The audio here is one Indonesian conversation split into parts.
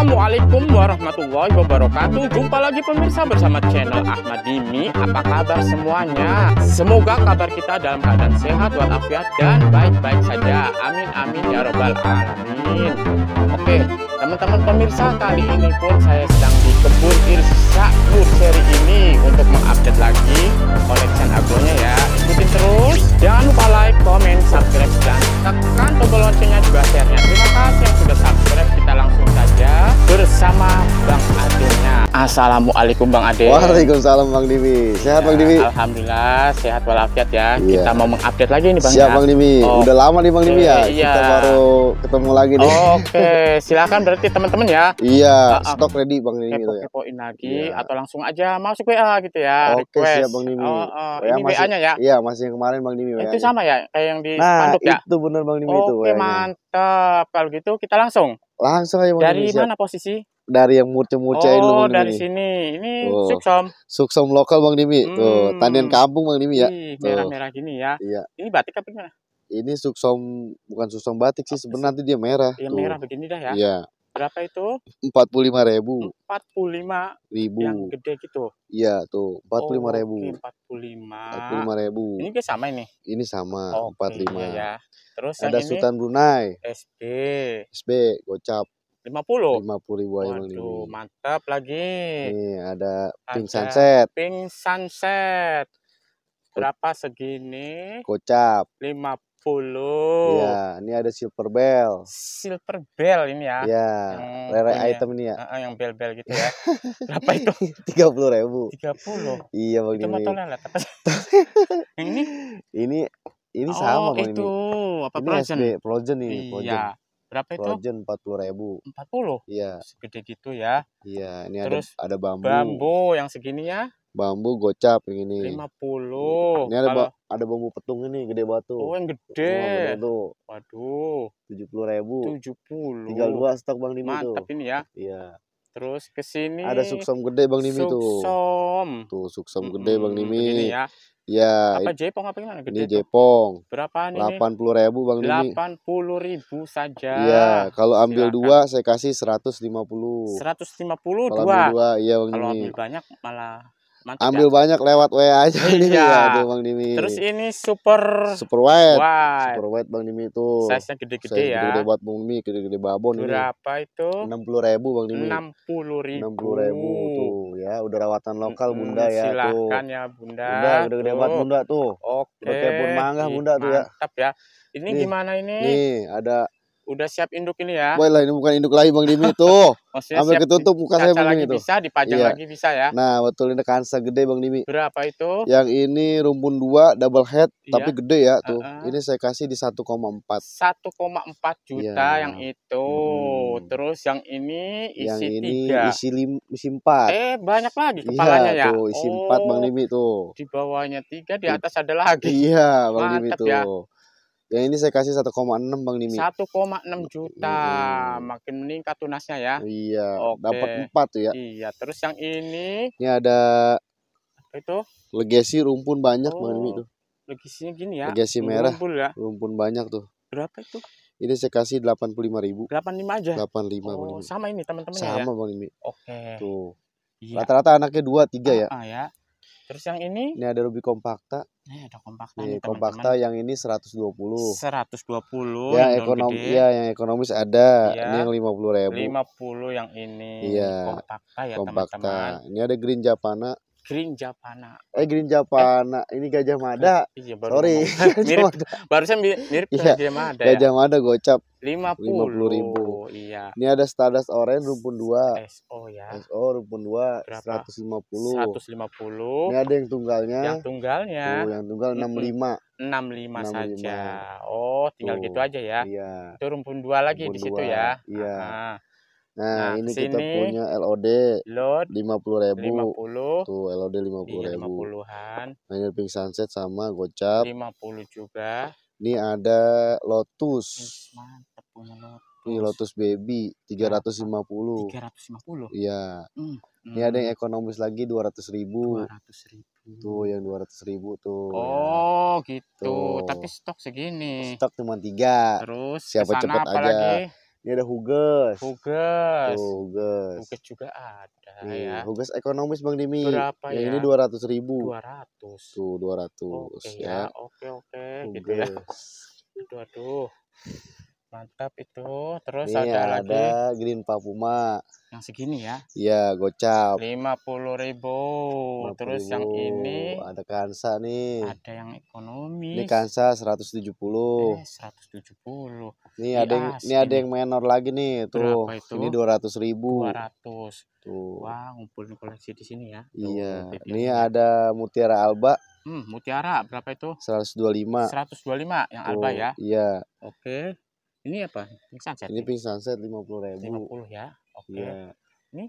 Assalamualaikum warahmatullahi wabarakatuh Jumpa lagi pemirsa bersama channel Ahmad Dimi Apa kabar semuanya? Semoga kabar kita dalam keadaan sehat walafiat dan baik-baik saja Amin amin ya robbal alamin Oke teman-teman pemirsa kali ini pun saya sedang di kebun Irsa seri ini Untuk mengupdate lagi koleksi agonya ya Ikutin terus Jangan lupa like, comment, subscribe, dan tekan tombol loncengnya juga share-nya Terima kasih yang sudah subscribe saja bersama Bang Adina. Assalamualaikum Bang Ade. Waalaikumsalam Bang Dimi. Sehat ya, Bang Dimi? Alhamdulillah sehat walafiat ya. ya. Kita mau mengupdate lagi nih Bang. Siap ya. Bang Dimi. Oh. Udah lama nih Bang Dimi ya. Iya. Kita baru ketemu lagi nih. Oke, okay. silakan berarti teman-teman ya. Iya, uh, stok ready Bang Dimi itu ya. Kepoin lagi ya. atau langsung aja masuk WA gitu ya. Oke, okay, siap Bang Dimi. Oh, uh, ini WA-nya ya. Iya, masih yang kemarin Bang Dimi Itu sama ya kayak yang di nah, spanduk ya. itu benar Bang Dimi itu. Oke, mantap. Kalau gitu kita langsung Langsung aja Dari Indonesia. mana posisi? Dari yang murce-murcein oh, lu Oh, dari Dimi. sini. Ini Tuh. suksom. Suksom lokal Bang Dimi. Hmm. Tuh, tanian kampung Bang Dimi ya. Merah-merah gini ya. Iya. Ini batik apa gimana? Ini suksom bukan suksom batik sih, sebenarnya dia merah. Iya, merah begini dah ya. Iya. Berapa itu? Empat puluh lima ribu. Empat puluh lima ribu. Yang gede gitu. Iya tuh empat puluh lima ribu. Oh, empat puluh lima. Empat puluh lima ribu. Ini kayak sama ini. Ini sama empat puluh lima. Ya. Terus ada yang Sultan ini, Brunei. SB. SB gocap. Lima puluh. Lima puluh ribu aja Waduh, mantap lagi. Ini ada, ada Pink Sunset. Pink Sunset. Berapa segini? Gocap. Lima Iya, ini ada silver bell. Silver bell ini ya. Iya. Hmm, rare ini, item ini ya. Uh, yang bell bell gitu ya. Berapa itu? Tiga puluh ribu. Tiga puluh. Iya bang Itu mah tolelet Yang ini? Ini ini oh, sama bang itu. ini. Apa ini Progen? SB, Progen ini. Iya. Berapa itu? Progen empat puluh ribu. Empat puluh? Iya. Segede gitu ya. Iya. Ini Terus, ada ada bambu. Bambu yang segini ya? bambu gocap yang ini. 50. Ini ada Kalau... ada bambu petung ini gede batu. Oh, yang gede. Oh, tuh. Waduh. 70 ribu. 70. Tinggal dua stok Bang Dimi Mantap tuh. Mantap ini ya. Iya. Terus ke sini ada suksom gede Bang Dimi tuh. suksom Tuh suksom hmm, gede Bang Dimi. Ini ya. Ya. Apa jepong apa gimana? Gede ini jepong. Berapa nih? Delapan puluh ribu bang Dimi Delapan puluh ribu saja. Iya. Kalau ambil dua saya kasih seratus lima puluh. Seratus lima puluh dua. Dua, iya bang Kalau ambil banyak malah Mantap, ambil ya. banyak lewat WA aja iya. ya aduh Bang Dimi. Terus ini super super wide. wide. Super wide Bang Dimi itu. Size-nya gede-gede Size ya. Gede-gede buat Bang Dimi, gede-gede babon Berapa ini. Berapa itu? 60 ribu Bang Dimi. 60 ribu. 60 ribu tuh ya, udah rawatan lokal Bunda hmm, ya silakan tuh. Silakan ya Bunda. Bunda gede-gede buat Bunda tuh. Oke. Okay. Udah pun mangga Bunda Mantap tuh ya. Mantap ya. Ini nih, gimana ini? Nih, ada Udah siap induk ini ya. Boleh lah, ini bukan induk lagi Bang Dimi tuh. Ambil ketutup muka saya Bang dimi itu. bisa, dipajang iya. lagi bisa ya. Nah, betul ini kansa gede Bang Dimi. Berapa itu? Yang ini rumpun dua double head iya. tapi gede ya tuh. Uh -uh. Ini saya kasih di 1,4. 1,4 juta iya. yang itu. Hmm. Terus yang ini isi yang ini 3. isi lim, isi empat Eh, banyak lagi iya, kepalanya iya, ya. tuh isi oh, 4 Bang Dimi tuh. Di bawahnya tiga di atas ada lagi. Iya, Bang Dimi ya. tuh. Ya. Yang ini saya kasih 1,6 Bang Nimi. 1,6 juta. Hmm. Makin meningkat tunasnya ya. Iya, Oke. dapat 4 tuh ya. Iya, terus yang ini Ini ada apa itu? Legasi rumpun banyak oh, Bang Nimi oh, tuh. Legasinya gini ya. Legasi merah. Rumpun ya. Rumpun banyak tuh. Berapa itu? Ini saya kasih 85.000. 85 aja. 85 oh, Bang Nimi. Sama ini teman-teman ya. Sama Bang Nimi. Oke. Tuh. Iya. Rata-rata iya. anaknya dua tiga ya. Ah, ah ya. Terus yang ini? Ini ada Ruby Compacta. Ini ada Compacta. Ini iya, Compacta yang ini 120. 120. Ya, yang ekonomi ya, yang ekonomis ada. Ya, ini yang 50 ribu. 50 yang ini. Iya. Compacta ya teman-teman. Ini ada Green Japana. Green Japana. Eh Green Japana, eh. ini Gajah Mada. Eh, iya, baru Sorry. mirip. Barusan mirip Gajah Mada. Iya. Ya. Gajah Mada gocap. 50. 50 ribu iya. Ini ada Stardust Orange rumpun 2. SO ya. SO rumpun 2 Berapa? 150. 150. Ini ada yang tunggalnya. Yang tunggalnya. Tuh, yang tunggal 65. 65, 65. saja. Oh, tinggal Tuh. gitu aja ya. Iya. Itu rumpun 2 lagi rumpun di situ 2. ya. Iya. Aha. Nah, nah, ini sini, kita punya LOD load 50 ribu. 50. Tuh, LOD 50 iya, ribu. 50-an. Nah, Pink Sunset sama Gocap. 50 juga. Ini ada Lotus. Mantap punya Lotus. Nih Lotus Baby 350. 350. Iya. Hmm. Ini ada yang hmm. ekonomis lagi 200.000. ribu. ribu. Tuh yang 200 ribu tuh. Ya. Oh ya. gitu. Tuh. Tapi stok segini. Stok cuma tiga. Terus siapa cepat aja. Lagi? Ini ada Huges. Huges. Tuh, Huges. Huges juga ada Nih, ya. Huges ekonomis Bang Dimi. Berapa ya? ya? Ini 200 ribu. 200. Tuh 200 okay, ya. Oke oke. Huges. Gitu ya. Aduh aduh mantap itu terus ini ada, ada lagi ada green papuma yang segini ya iya gocap 50 ribu 50 terus ribu. yang ini ada kansa nih ada yang ekonomi ini kansa 170 eh, 170 ini nih ada yang ini ada yang menor lagi nih tuh itu? ini 200 ribu 200 tuh wah ngumpulin koleksi di sini ya tuh, iya ini ya. ada mutiara alba Hmm, mutiara berapa itu? 125. 125 yang tuh, Alba ya. Iya. Oke. Ini apa? Ini sunset. Ini pink sunset lima puluh ribu. Lima puluh ya. Oke. Okay. Ya. Ini?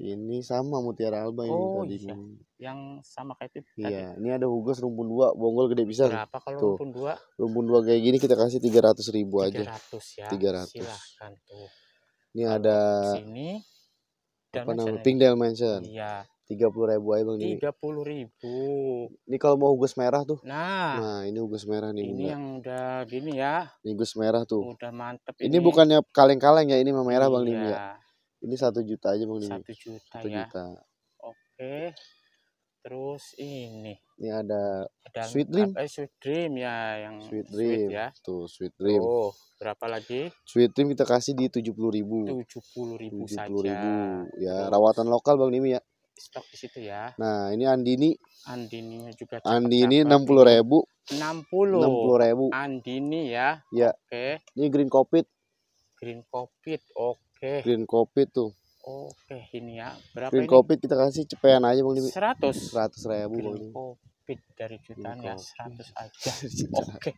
Ini sama mutiara alba oh, ini tadi. Iya. Yang sama kayak itu. Iya. Ini ada hugas rumpun dua, bonggol gede bisa. Berapa kalau tuh. rumpun dua? Rumpun dua kayak gini kita kasih tiga ratus ribu 300 aja. Tiga ratus ya. Tiga ratus. Silahkan tuh. Ini ada. Sini. Apa namanya? Pink mansion. Iya tiga puluh ribu aja bang tiga puluh ribu ini kalau mau gugus merah tuh nah nah ini gugus merah nih ini bunda. yang udah gini ya ini gugus merah tuh udah mantep ini, ini bukannya kaleng-kaleng ya ini merah ya? iya. bang ini ya ini satu juta aja bang Lim satu juta satu ya. juta oke terus ini ini ada, ada sweet dream eh, sweet dream ya yang sweet dream sweet, ya tuh sweet dream oh berapa lagi? Sweet dream kita kasih di tujuh puluh ribu. Tujuh puluh ribu saja. Ribu. Ya rawatan lokal bang ini ya stok di situ ya. Nah, ini Andini. Andininya juga Andini ya, enam puluh ribu. Enam puluh. Enam puluh ribu. Andini ya. Ya. Oke. Okay. Ini green covid. Green covid, oke. Okay. Green covid tuh. Oke, okay. ini ya. Berapa green ini? covid kita kasih cepean aja bang Dimi. Seratus. Seratus ribu bang Dimi. Covid dari jutaan ya seratus aja. oke. Okay.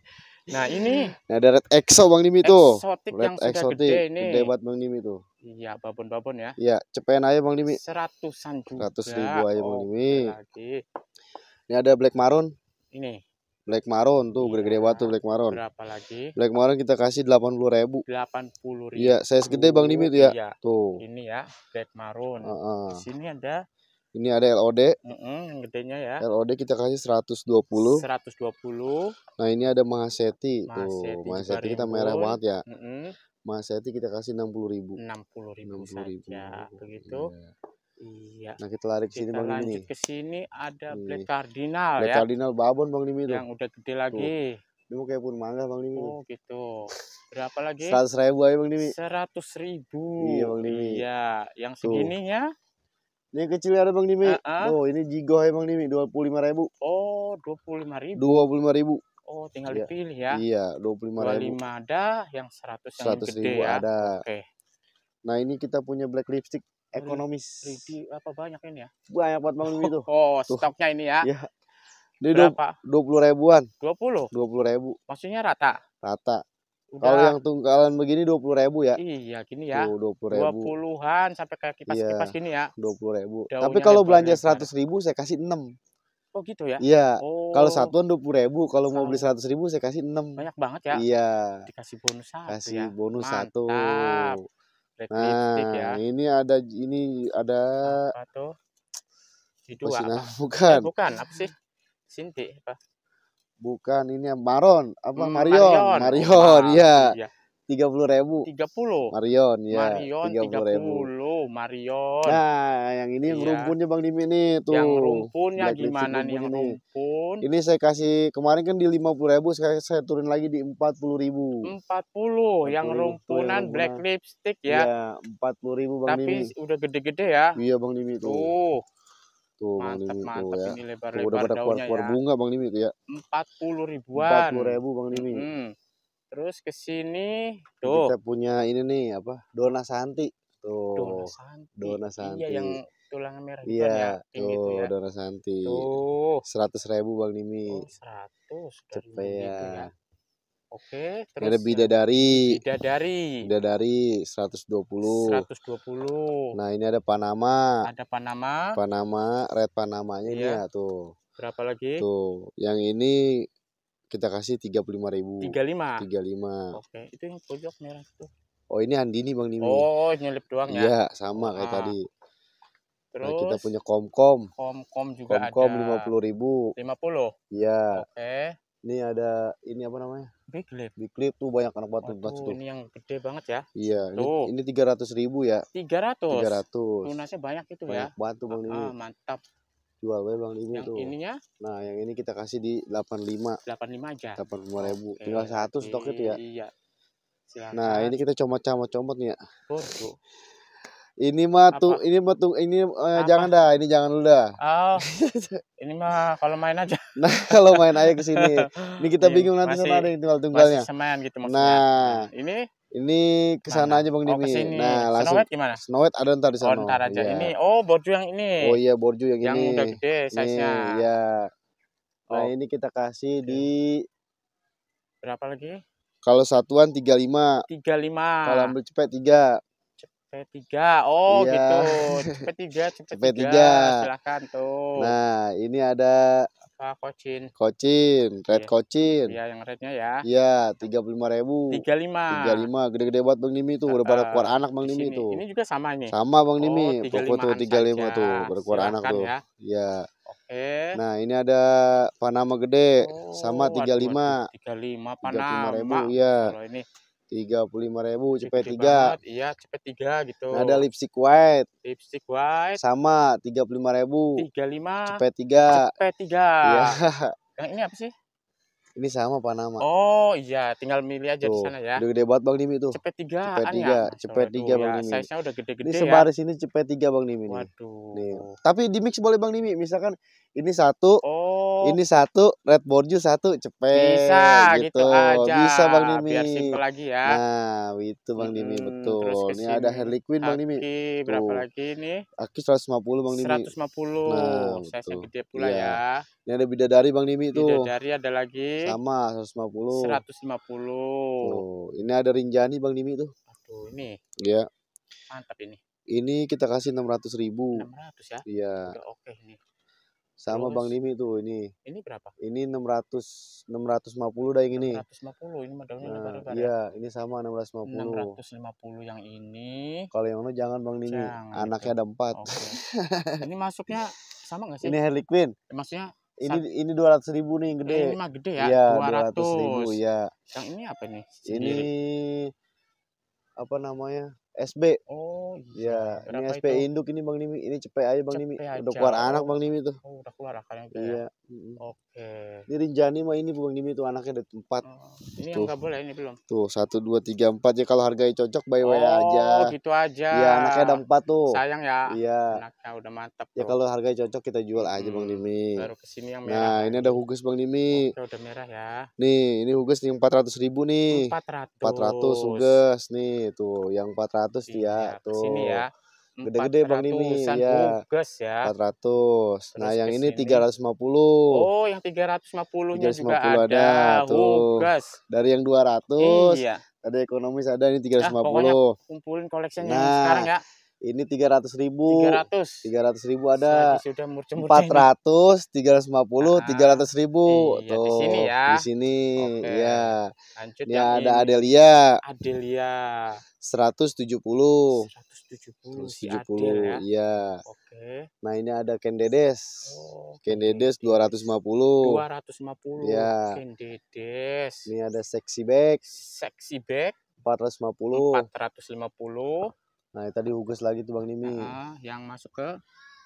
Nah ini. Nah ada red exo bang Dimi tuh. Exotik red yang eksotik. sudah gede ini. Gede banget bang Dimi tuh. Iya babon-babon ya. Iya cepen aja bang Dimi. Seratusan juga. Seratus ribu aja oh, bang Dimi. Lagi. Ini ada black maroon. Ini. Black Maroon tuh iya. gede-gede iya, banget tuh Black Maroon. Berapa lagi? Black Maroon kita kasih delapan puluh ribu. Delapan puluh ribu. Iya, saya segede Bang Dimi tuh ya. Iya. Tuh. Ini ya Black Maroon. Uh -uh. Di sini ada ini ada LOD. Mm hmm gedenya ya. LOD kita kasih 120. 120. Nah, ini ada Mahaseti. Mahaseti tuh, Mahaseti kita merah banget ya. Mm hmm Mahaseti kita kasih puluh ribu. 60 ribu 60 ribu. Begitu. Iya. Nah, kita lari ke sini Bang Dimi. Lanjut ke sini ada ini. Black Cardinal Black ya. Cardinal babon Bang Dimi itu. Yang udah gede lagi. Ini mau kayak pun mangga Bang Dimi. Oh, gitu. Berapa lagi? 100.000 ribu aja Bang Dimi. Seratus ribu. Iya Bang Dimi. Iya, yang segininya. Tuh ini yang kecil ada Bang Dimi. Uh -huh. Oh, ini jigo ya Bang Dimi, 25.000. Oh, 25.000. 25.000. Ya, oh, tinggal iya. dipilih ya. Iya, 25.000. 25 ada, yang 100 yang 100 gede ribu ya. ada. Oke. Okay. Nah, ini kita punya black lipstick ekonomis. Ribi, apa banyak ini ya? Banyak buat Bang Dimi tuh. Oh, tuh. stoknya ini ya. Iya. Ini Berapa? 20 ribuan. 20? 20 ribu. Maksudnya rata? Rata. Kalau yang tungkalan begini dua puluh ribu ya? Iya, gini ya. Dua puluh ribu. Dua puluhan sampai kayak kipas iya, kipas gini ya. Dua puluh ribu. Daunnya Tapi kalau belanja seratus ribu saya kasih enam. Oh gitu ya? Iya. Oh. Kalau satuan dua puluh ribu, kalau mau beli seratus ribu saya kasih enam. Banyak banget ya? Iya. Dikasih bonus satu. Kasih ya. bonus satu. Nah, ya. ini ada ini ada. Apa tuh? Di dua apa? Bukan. Eh, bukan apa sih? Sinti apa? Bukan ini yang Maron, apa hmm, Marion? Marion, iya. Tiga puluh ribu. Tiga puluh. Marion ya. tiga puluh. ribu, Marion. Nah, yang ini yang rumpunnya bang Dimi nih tuh. Yang rumpunnya Black gimana nih yang ini. Ini saya kasih kemarin kan di lima puluh ribu, saya, saya turun lagi di empat puluh ribu. Empat puluh. Yang rumpunan black lipstick ya. Iya, empat puluh ribu bang Tapi Dimi. udah gede-gede ya. Iya bang Dimi tuh. Tuh Gitu, tuh, mantap, Bang Nimi mantap tuh, ya. ini lebar, lebar udah pada keluar, keluar ya. bunga Bang Nimi tuh, ya. Empat puluh ribuan. Empat puluh ribu Bang Nimi. Hmm. Terus ke sini tuh. Kita punya ini nih apa? Dona Santi. Tuh. Dona Santi. Dona iya, Santi. Iya yang tulang merah iya, ya. Iya, tuh ya. Dona Santi. Tuh. Seratus ribu Bang Nimi. Oh, seratus. Cepet ya. Gitu ya. Oke, terus ada bidadari. Bidadari. Bidadari 120. 120. Nah, ini ada Panama. Ada Panama. Panama, red Panamanya iya. ini ya tuh. Berapa lagi? Tuh, yang ini kita kasih 35.000. 35. 35. 35. Oke, okay. itu yang pojok merah itu. Oh, ini Andini Bang Nimi. Oh, nyelip doang ya. Iya, sama kayak ah. tadi. Terus nah, kita punya komkom. Komkom -kom juga kom -kom ada. Komkom 50.000. 50. Iya. Oke. Okay. Ini ada ini apa namanya? di klip tuh banyak anak batu Waduh, tuh. Ini yang gede banget ya. Iya. Tuh. Ini tiga ratus ribu ya. Tiga ratus. Tiga ratus. Lunasnya banyak itu ya. banyak ya. Batu bang ah, ini. Ah, mantap. Jual banget bang ini tuh. ininya? Nah yang ini kita kasih di delapan lima. Delapan lima aja. Delapan lima ribu. Okay. Tinggal satu stok itu ya. Iya. Silahkan. Nah ini kita coba comot comot nih ya. Ini mah tuh ini mah tuh ini eh, jangan dah, ini jangan dulu dah. Oh. ini mah kalau main aja. Nah, kalau main aja ke sini. Ini kita ini iya, bingung nanti sama ada yang tunggal-tunggalnya. Semen gitu maksudnya. Nah, nah ini ini ke sana aja Bang oh, Dimi. Oh, kesini. nah, langsung Snowet gimana? Snowet ada ntar di oh, sana. Oh, ntar aja. Ya. Ini oh, borju yang ini. Oh iya, borju yang, yang ini. Yang udah gede size-nya. Iya. Nah, oh. ini kita kasih okay. di berapa lagi? Kalau satuan 35. 35. Kalau ambil cepet 3. CP3. Oh, iya. gitu. cp tiga, CP3. CP3. Silakan tuh. Nah, ini ada apa? Kocin. Kocin, red iya. kocin. Iya, yang rednya ya. Iya, 35.000. 35. 35, gede-gede buat Bang Nimi tuh, udah pada eh, keluar anak Bang Nimi tuh. Ini juga sama nih. Sama Bang Nimi, oh, pokok tuh 35 saja. tuh, berkuar keluar anak tuh. Ya. Iya. Eh. Nah, ini ada Panama gede oh, sama 35. 35 Panama. Tiga iya. Kalau ini tiga puluh lima ribu cepet tiga iya cepet tiga gitu nah, ada lipstick white lipstick white sama tiga puluh lima ribu tiga lima cepet tiga cepet tiga iya yang ini apa sih ini sama apa nama Oh iya, tinggal milih aja tuh, di sana ya. Udah gede Bang Nimi tuh. Cepet tiga. Cepet tiga, ya? cepet tiga ya, Bang Nimi. size udah gede-gede Ini ya. sebaris ya. ini cepet tiga Bang Nimi. Waduh. Nih. Tapi di mix boleh Bang Nimi, misalkan ini satu oh. ini satu red borju satu cepet bisa gitu, gitu aja bisa bang Dimi biar simple lagi ya nah itu bang hmm, betul terus ini ada Harley Quinn bang Dimi berapa Tuh. lagi ini Aki 150 bang Dimi 150 nah, saya sedikit pula ya. ya ini ada bidadari bang Dimi tuh bidadari ada lagi sama 150 150 Tuh. ini ada Rinjani bang Dimi tuh aduh ini ya mantap ini ini kita kasih 600 ribu 600 ya iya oke okay ini sama Terus, Bang Dimi tuh ini. Ini berapa? Ini 600 650 dah yang ini. 650 ini modelnya nah, baru Iya, ya. ini sama 650. 650 yang ini. Kalau yang ini jangan Bang Dimi. Jangan gitu. Anaknya itu. ada 4. Okay. ini masuknya sama gak sih? Ini Harley Quinn. Maksudnya ini Sat. ini 200 ribu nih yang gede. Ini mah gede ya. ya 200. 200 ribu ya. Yang ini apa nih? Sendiri. Ini apa namanya? SB. Oh iya. Ya, ini SB itu? induk ini Bang Nimi, ini cepet aja Bang Nimi. Aja. Udah keluar anak Bang Nimi tuh. Oh, udah keluar anaknya. Iya. Ya? Oke. Okay. Ini Rinjani mah ini Bang Nimi tuh anaknya ada empat. Oh, ini tuh. yang boleh ini belum. Tuh, satu dua tiga empat ya kalau harganya cocok by oh, way aja. Oh, gitu aja. Iya, anaknya ada empat tuh. Sayang ya. Iya. Anaknya udah mantap. Ya tuh. Ya kalau harganya cocok kita jual aja hmm, Bang Nimi. Baru kesini yang nah, merah. Nah, ini kan. ada hugus Bang Nimi. Oh, udah merah ya. Nih, ini hugus nih ratus ribu nih. ratus hugus nih tuh yang 400 400 dia ya. Tuh. Sini ya. Gede-gede Bang iya. ya. Nah, ini ya. Ugas ya. 400. Terus nah, yang ratus lima puluh. Oh, yang 350-nya 350 juga ada. ada tuh. Dari yang dua ratus, iya. Ada ekonomis ada ini 350. lima puluh kumpulin koleksinya nah, sekarang ya ini tiga ratus ribu tiga ratus ribu ada empat ratus tiga ratus lima puluh ah, tiga ratus ribu iya, tuh di sini ya di sini ya Lanjut ini ada ini. Adelia Adelia seratus tujuh puluh seratus tujuh puluh tujuh ya iya. Oke. nah ini ada Kendedes oh, Kendedes dua ratus lima puluh dua ratus lima puluh ya Kendedes ini ada Sexy Bag Sexy Bag empat ratus lima puluh empat ratus lima puluh Nah, tadi ugas lagi tuh Bang Nimi. Nah, yang masuk ke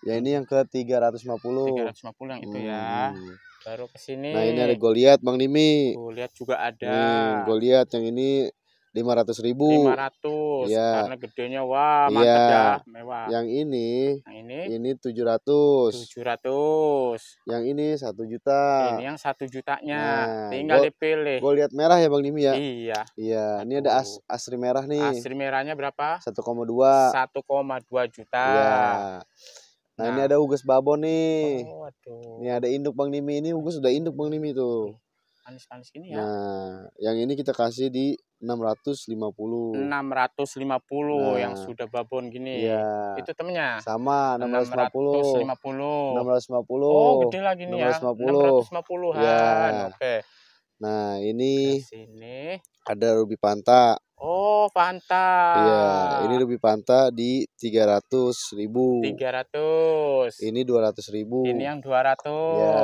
Ya ini yang ke 350. 350 yang itu ya. hmm. ya. Baru ke sini. Nah, ini ada Goliat Bang Nimi. Goliat juga ada. Hmm, Goliat yang ini lima ratus ribu lima ratus ya. karena gedenya wah mantap ya. ya mewah yang ini yang ini ini tujuh ratus tujuh ratus yang ini satu juta ini yang satu jutanya nah, tinggal gua, dipilih gue lihat merah ya bang Dimi ya iya iya ini ada as, asri merah nih asri merahnya berapa satu koma dua satu koma dua juta ya. nah, nah ini nah. ada ugas babon nih oh, aduh. ini ada induk bang Dimi ini ugas sudah induk bang Dimi tuh anis-anis ini ya nah yang ini kita kasih di enam enam ratus lima puluh ratus lima puluh nah. yang sudah babon gini. Iya. Itu temennya. Sama enam enam ratus lima puluh 650. 650. 650. Oh, gede lagi nih ya. enam ya. 650-an. Ya. Oke. Okay. Nah, ini sini ada ruby panta. Oh, panta. Iya, ini ruby panta di tiga ratus ribu tiga ratus Ini dua ratus ribu Ini yang 200. Ya.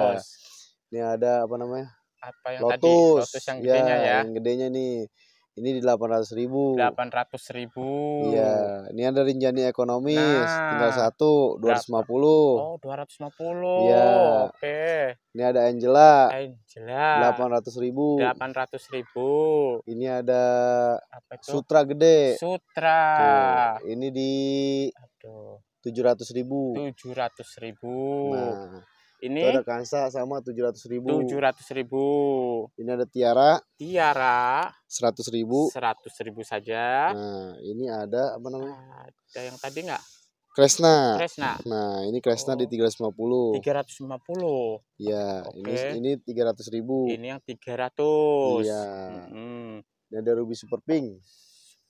Ini ada apa namanya? Apa yang Lotus. tadi? Lotus yang gedenya ya. ya. Yang gedenya nih. Ini di delapan ratus ribu. Delapan ratus ribu. Iya, ini ada rinjani ekonomis, nah, tinggal satu dua ratus lima puluh. Oh, dua ratus lima puluh. Iya. Oke. Okay. Ini ada Angela. Angela. Delapan ratus ribu. Delapan ratus ribu. Ini ada Apa itu? Sutra gede. Sutra. Tuh, ini di. Aduh. Tujuh ratus ribu. Tujuh ratus ribu. Nah ini itu ada Kansa sama tujuh ratus ribu. Tujuh ratus ribu. Ini ada Tiara. Tiara. Seratus ribu. Seratus ribu saja. Nah ini ada apa namanya? Ada yang tadi nggak? Kresna. Kresna. Nah, ini Kresna oh. di 350. 350. Iya, okay. ini ini ratus ribu. Ini yang tiga ratus. Iya. -hmm. Dan ada Ruby Super Pink.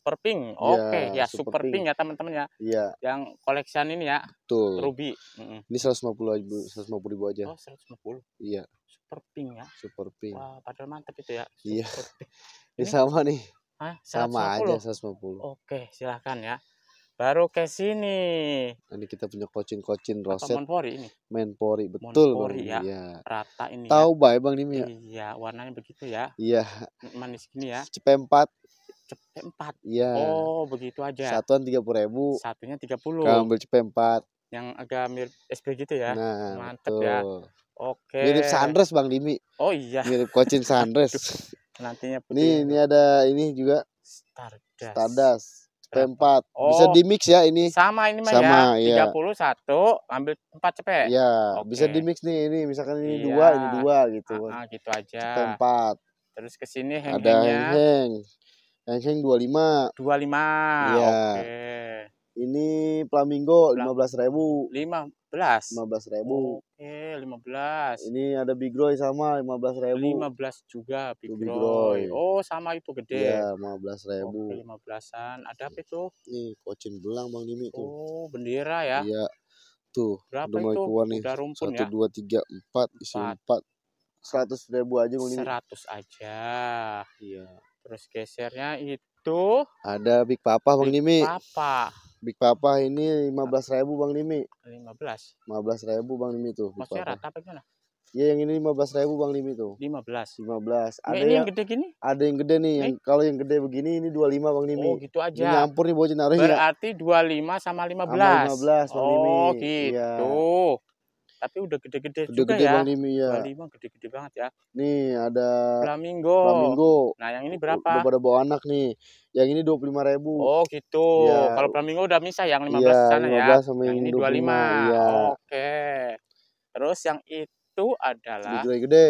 Super Pink. Iya, Oke, okay. ya, ya Super, Pink, Pink ya teman-teman ya. Iya. Yang koleksian ini ya. Betul. Ruby. Mm. Ini 150 ribu, 150 ribu aja. Oh, 150. Iya. Super Pink ya. Super Pink. Wah, padahal mantep itu ya. Iya. Super iya. Ini, ini sama nih. Hah? aja Sama aja 150. Oke, silahkan ya. Baru ke sini. Nah, ini kita punya kocin-kocin roset. Menpori ini. Menpori, betul Menpori, Ya. ya. Rata ini. Ya. Tau ya. baik bang ini ya. Iya, warnanya begitu ya. Iya. Manis ini ya. Cepempat cepet empat iya oh begitu aja satuan tiga puluh ribu satunya tiga puluh ambil cepet empat yang agak mirip SP gitu ya nah, mantep tuh. ya oke mirip Sandres Bang Dimi oh iya mirip Kocin Sandres nantinya ini ini ada ini juga Stardust Stardust p empat. oh, bisa di mix ya ini sama ini mah sama, ya iya. puluh satu ambil empat cepet ya okay. bisa di mix nih ini misalkan ini iya. dua ini dua gitu ah, ah gitu aja cepet empat terus ke sini hang ada hang, -hang. Hang 25. 25. Iya. Okay. Ini flamingo 15 ribu. 15. 15 Oke, okay, 15. Ini ada big roy sama 15.000. 15 juga big, big roy. roy. Oh, sama itu gede. Iya, 15.000. ribu. Oke, okay, 15-an. Ada apa itu? Nih, kocin belang Bang Dimi tuh. Oh, bendera ya. Iya. Tuh, Berapa udah mulai itu? keluar nih. Udah rumpun 1, ya? 2, 3, 4. Isi 4. 4. 100 ribu aja Bang 100 aja. Iya. Terus gesernya itu ada Big Papa Bang Big Nimi. Papa. Big Papa ini 15.000 Bang Nimi. 15. 15.000 Bang Nimi tuh. Big Papa. rata apa gimana? Iya yang ini 15.000 Bang Nimi tuh. 15. 15. Ada ya, ini yang, yang gede gini? Ada yang gede nih, yang eh? kalau yang gede begini ini 25 Bang Nimi. Oh, gitu aja. Ini nyampur nih bocah naruhnya. Berarti 25 sama 15. Sama 15 Bang oh, Nimi. Oh, iya. gitu. Ya tapi udah gede-gede juga gede ya. Bang Limi ya. Bang Limi gede-gede banget ya. Nih ada flamingo. Flamingo. Nah, yang ini berapa? Udah pada bawa anak nih. Yang ini 25.000. Oh, gitu. Ya. Kalau flamingo udah misah yang 15 iya, ya, sana 15 ya. Sama yang, yang ini 25. 25. Ya. Oke. Terus yang itu adalah gede-gede.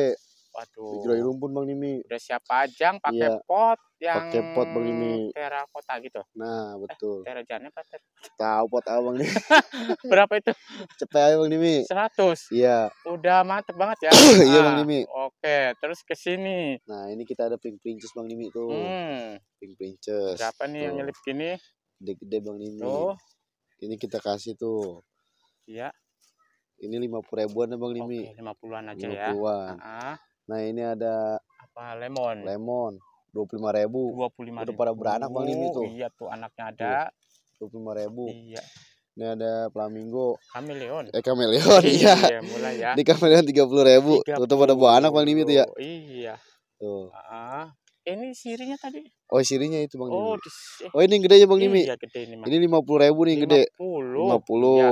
Waduh. Digerai rumpun Bang Nimi. Udah siap pajang pakai iya. pot yang pakai pot Bang Nimi. Terakota gitu. Nah, eh, betul. Eh, terajannya pakai. Tahu pot apa Bang Nimi? Berapa itu? Cepet aja Bang Nimi. Seratus. Iya. Udah mantep banget ya. nah, iya Bang ah, Nimi. Oke, terus ke sini. Nah, ini kita ada pink princess Bang Nimi tuh. Hmm. Pink princess. Siapa nih tuh. yang nyelip gini? Gede-gede Bang Nimi. Tuh. Ini kita kasih tuh. Iya. Ini lima puluh ribuan ya Bang Nimi. lima puluhan aja 50 ya. Lima puluhan. Uh ah, -huh. Ah. Nah ini ada apa lemon? Lemon dua puluh lima ribu. Dua puluh lima. ribu. pada beranak bang ini tuh. Iya tuh anaknya ada. Dua puluh lima ribu. Iya. Ini ada flamingo. Kameleon. Eh kameleon iya. iya. iya mulai ya. Di kameleon tiga puluh ribu. Tuh tuh pada buah anak bang Dimi tuh ya. Iya. Tuh. ah ini sirinya tadi. Oh sirinya itu bang Nimi. Oh, eh, oh ini yang gede ya bang Nimi. Iya gede ini. Ini lima puluh ribu nih gede. Lima puluh. Lima puluh. Iya.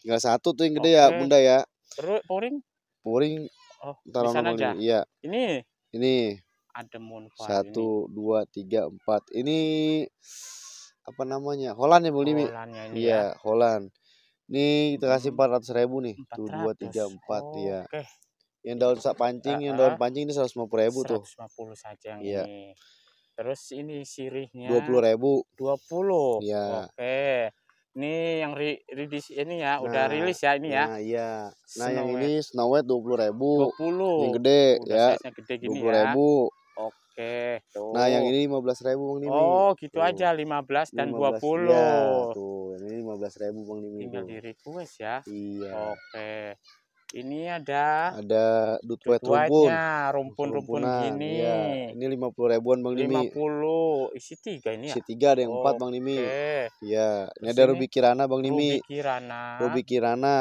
Tinggal satu tuh yang gede ya bunda ya. Terus puring. Puring Oh, Ntar di sana aja. Iya. Ini. Ini. Ada Monfa. Satu, ini. dua, tiga, empat. Ini apa namanya? Holland ya, Holland ya. Iya, ya. Holland. Ini kita hmm. kasih empat ratus ribu nih. Tuh dua tiga empat iya Oke. Okay. Yang daun sak pancing, uh, yang daun pancing ini seratus lima puluh ribu tuh. Seratus lima puluh saja yang ya. Terus ini sirihnya. Dua puluh ribu. Dua puluh. Iya. Oke. Ini yang ri, rilis ini ya, nah, udah rilis ya ini ya. Nah, iya. Nah, Snow yang ini Snow White 20 ribu. 20. Yang gede udah ya. gede gini 20 ya. ribu. Oke. Tuh. Nah, yang ini lima belas ribu Bang Nimi. Oh, gitu tuh. aja belas dan iya, dua puluh. Ya, tuh, ini lima belas ribu Bang Nimi. Tinggal di request ya. Iya. Oke. Ini ada ada dutuet rumpun. rumpun-rumpun gini. Ya. Ini 50 ribuan Bang Dimi. puluh Isi tiga ini ya. Isi tiga ada yang oh, empat Bang Dimi. Iya, okay. ini ada ini Ruby Kirana Bang Dimi. Ruby Kirana. Ruby Kirana.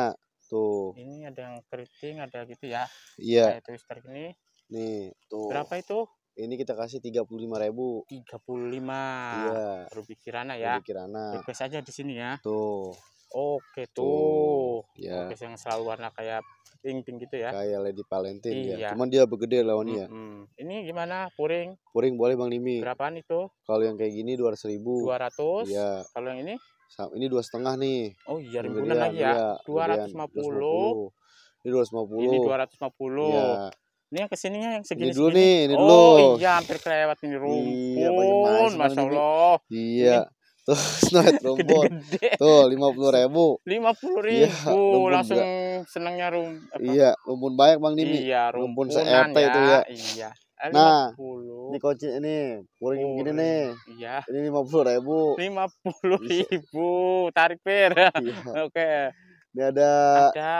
Tuh. Ini ada yang keriting, ada gitu ya. Iya. twister ini. Nih, tuh. Berapa itu? Ini kita kasih 35.000. 35. Iya. Ruby Kirana ya. Ruby Kirana. Request aja di sini ya. Tuh. Oke tuh. tuh. Ya. Oke yang selalu warna kayak pink-pink gitu ya. Kayak Lady Valentine ya. iya. ya. Cuman dia begede lawannya. Mm -hmm. Ini gimana? Puring? Puring boleh Bang Limi. Berapaan itu? Kalau yang kayak gini dua ratus ribu. 200? Iya. Kalau yang ini? Ini dua setengah nih. Oh iya ribuan lagi ya. Iya, dua ratus lima puluh. Ini dua ratus lima puluh. Ini dua ratus lima puluh. Iya. Ini yang kesininya yang segini. Ini dulu segini. nih, ini oh, dulu. Oh iya, hampir kelewat ini iya, rumpun, iya, Masya Allah. Iya. Ini Tuh, snowhead rumput. Tuh, lima puluh ribu. Lima puluh ribu, ya, langsung gak. senangnya rum. Apa? Iya, rumpun banyak bang Dimi. Iya, rumpun se ya, itu ya. Iya. Eh, nah, ini kocin ini puring oh, begini nih. Iya. Ini lima puluh ribu. Lima puluh ribu, tarik pir. Iya. Oke. Okay. Ini ada, ada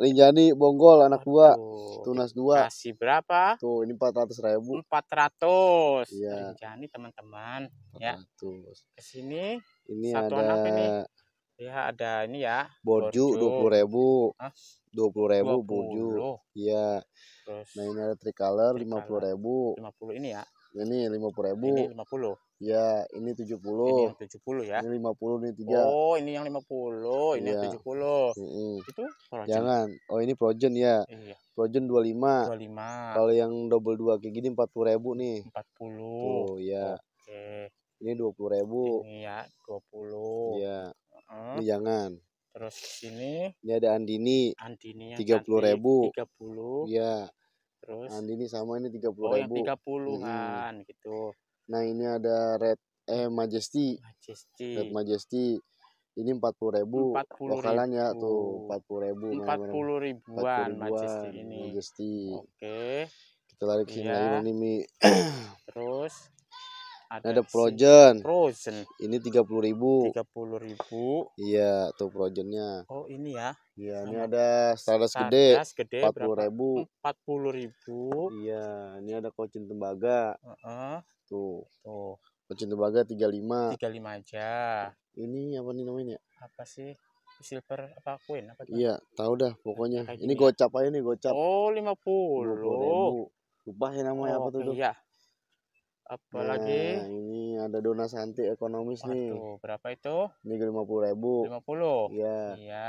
Rinjani Bonggol anak dua tunas dua kasih berapa tuh ini empat ratus ribu empat ratus iya. Rinjani nah, teman-teman ya kesini ini satu ada ini ya ada ini ya borju dua puluh ribu dua puluh ribu borju iya nah ini ada tricolor lima puluh ribu lima puluh ini ya ini lima puluh ribu lima puluh Ya, ini 70. Ini yang 70 ya. Ini 50 nih 3. Oh, ini yang 50, ini ya. yang 70. Mm -hmm. Itu projen. Jangan. Oh, ini projen ya. Iya. Projen 25. 25. Kalau yang double 2 kayak gini 40 ribu nih. 40. Tuh, ya. Oke. Okay. Ini 20 ribu. Ini ya, 20. Iya. Mm. -huh. Ini jangan. Terus ini. Ini ada Andini. Andini yang 30 ribu. 30. Iya. Terus Andini sama ini 30 oh, ribu. Oh, yang 30-an mm hmm. gitu. Nah, ini ada red eh majesty. Majesty. Red majesty. Ini empat puluh ribu. Empat Lokalan ya tuh empat puluh ribu. Empat puluh ribuan, ribuan majesty ini. Majesty. Oke. Kita lari ke sini iya. ini Mi. Terus ada, ada Frozen. Frozen. Ini tiga puluh ribu. Tiga puluh ribu. Iya, tuh Frozennya. Oh ini ya. Iya, ini ada Stardust gede. gede empat puluh ribu. Empat puluh ribu. Iya, ini ada Kocin tembaga. Uh -uh. Tuh. Tuh. Kocin tembaga tiga lima. Tiga lima aja. Ini apa nih namanya? Apa sih? silver apa koin apa itu? Iya, tahu dah pokoknya. ini ya? gocap aja nih, gocap. Oh, 50. puluh ribu. Lupa ya namanya oh, apa tuh? Iya. Tuh? Apalagi nah, ini ada dona santi ekonomis Waduh, nih. berapa itu? Ini lima puluh ribu. Lima puluh. Iya. Iya.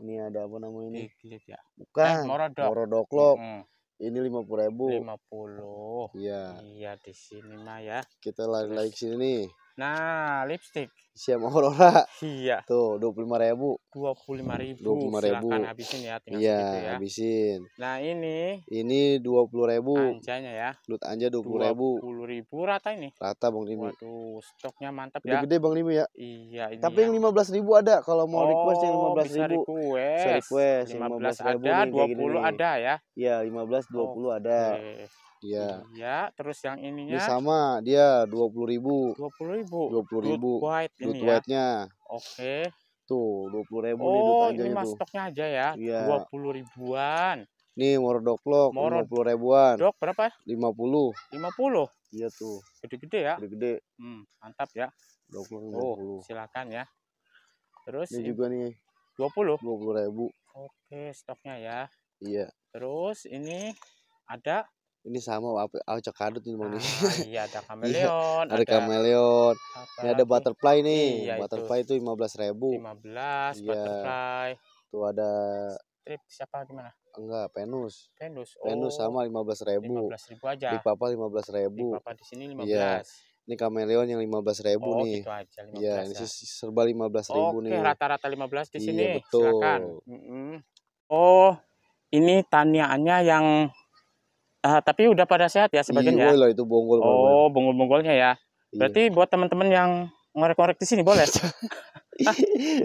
Ini ada apa namanya ini? Biglit ya. Eh, Bukan. Eh, morodok. morodok Mm -hmm. Ini lima puluh ribu. Lima puluh. Iya. Iya di sini mah ya. Kita like like sini nih. Nah, lipstick siapa ora. Iya. Tuh, dua puluh lima ribu. Dua puluh lima ribu. Silakan habisin ya. Tinggal iya, ya. habisin. Nah ini. Ini dua puluh ribu. Anjanya ya. Lut anja dua puluh ribu. rata ini. Rata bang Limi. Waduh, stoknya mantap ya. Gede bang Limi ya. Iya. Ini Tapi ya. yang lima belas ribu ada kalau mau oh, request yang oh, lima belas ribu. Bisa request. Lima belas ada, dua puluh ada ya. Iya, lima belas dua puluh ada. Okay. Iya. Iya, terus yang ininya. Ini sama, dia dua puluh ribu. Dua puluh ribu. Dua puluh ribu. Good white Good ini white Ya. Oke. Tuh dua puluh ribu oh, nih dut ini mas stoknya aja ya. Iya. Dua puluh ribuan. Nih Morodok Vlog Moro... 50 ribuan. Dok berapa? 50. 50. Iya tuh. Gede-gede ya. Gede-gede. Hmm, mantap ya. 20 oh, 50. Oh, silakan ya. Terus ini juga nih 20. 20 ribu. Oke, stoknya ya. Iya. Terus ini ada ini sama apa kadut ini mau ah, iya ada iya, kameleon ada, kameleon ini ada butterfly nih iya, butterfly itu lima belas ribu lima belas iya. butterfly itu ada strip siapa gimana enggak penus penus oh. penus sama lima belas ribu lima belas ribu aja di papa lima belas ribu di papa di sini iya. lima belas Ini kameleon yang lima belas ribu oh, nih. Gitu aja, 15 ya, ya. ini serba lima belas ribu Oke, nih. Oke, rata-rata lima belas di iya, sini. betul. Silakan. Mm -hmm. Oh, ini tanyaannya yang Ah, tapi udah pada sehat ya sebagian iya, ya. lah itu bonggol. Oh, bonggol-bonggolnya ya. Iya. Berarti buat teman-teman yang ngorek-ngorek di sini boleh. Hah?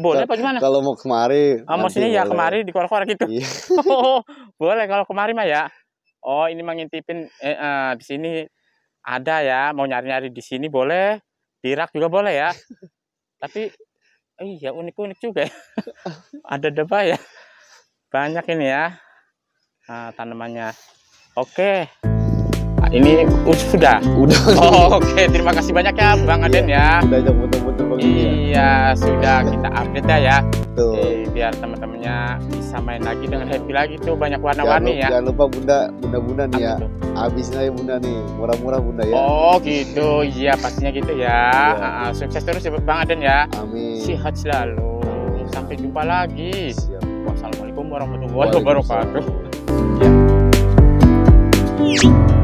boleh apa gimana? Kalau mau kemari. Oh, maksudnya ya boleh. kemari di korek gitu. Iya. oh, boleh kalau kemari mah ya. Oh, ini mengintipin eh, uh, di sini ada ya, mau nyari-nyari di sini boleh, di rak juga boleh ya. Tapi eh, iya unik-unik juga ya. ada debah ya. Banyak ini ya. Nah, tanamannya. Oke. Okay. ini sudah. Udah. Oh, Oke, okay. terima kasih banyak ya Bang Aden ya. Iya, sudah ajak Iya, sudah kita update ya ya. Betul. biar teman-temannya bisa main lagi dengan happy lagi tuh banyak warna-warni ya. Jangan lupa Bunda, Bunda-bunda nih ya. Habisnya ya Bunda nih, murah-murah Bunda ya. Oh, gitu. Iya, pastinya gitu ya. ya. Uh, sukses terus ya Bang Aden ya. Amin. Sehat selalu. Sampai jumpa lagi. Siap. Wassalamualaikum warahmatullahi wabarakatuh. thank you